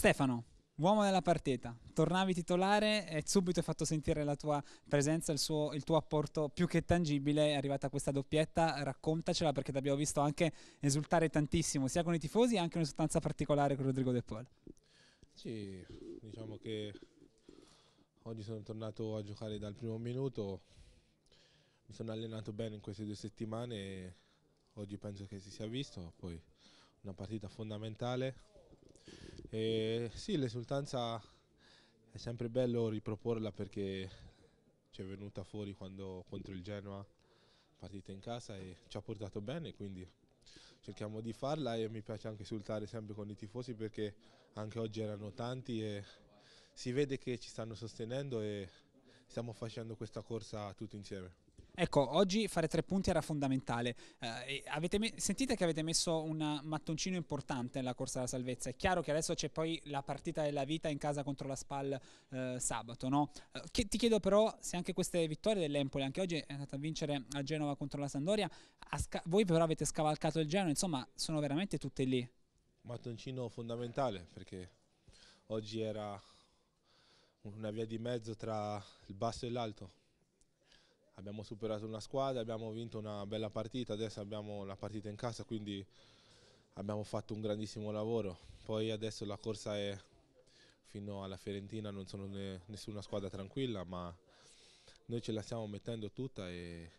Stefano, uomo della partita, tornavi titolare e subito hai fatto sentire la tua presenza, il, suo, il tuo apporto più che tangibile, è arrivata questa doppietta, raccontacela perché ti abbiamo visto anche esultare tantissimo, sia con i tifosi, anche una sostanza particolare con Rodrigo De Paul. Sì, diciamo che oggi sono tornato a giocare dal primo minuto, mi sono allenato bene in queste due settimane, e oggi penso che si sia visto, poi una partita fondamentale, e sì, l'esultanza è sempre bello riproporla perché ci è venuta fuori quando, contro il Genoa, partita in casa e ci ha portato bene, quindi cerchiamo di farla e mi piace anche esultare sempre con i tifosi perché anche oggi erano tanti e si vede che ci stanno sostenendo e stiamo facendo questa corsa tutti insieme. Ecco, oggi fare tre punti era fondamentale. Eh, me- sentite che avete messo un mattoncino importante nella corsa alla salvezza. È chiaro che adesso c'è poi la partita della vita in casa contro la Spal eh, sabato, no? Eh, che, ti chiedo però se anche queste vittorie dell'Empoli, anche oggi è andata a vincere a Genova contro la Sandoria, sca- voi però avete scavalcato il Genova, insomma, sono veramente tutte lì. Mattoncino fondamentale perché oggi era una via di mezzo tra il basso e l'alto abbiamo superato una squadra, abbiamo vinto una bella partita, adesso abbiamo la partita in casa, quindi abbiamo fatto un grandissimo lavoro. Poi adesso la corsa è fino alla Fiorentina, non sono ne, nessuna squadra tranquilla, ma noi ce la stiamo mettendo tutta e,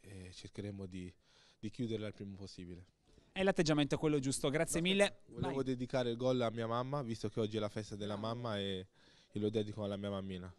e cercheremo di, di, chiuderla il prima possibile. E l'atteggiamento è quello giusto, grazie mille. Volevo Vai. dedicare il gol a mia mamma, visto che oggi è la festa della mamma e, e lo dedico alla mia mammina.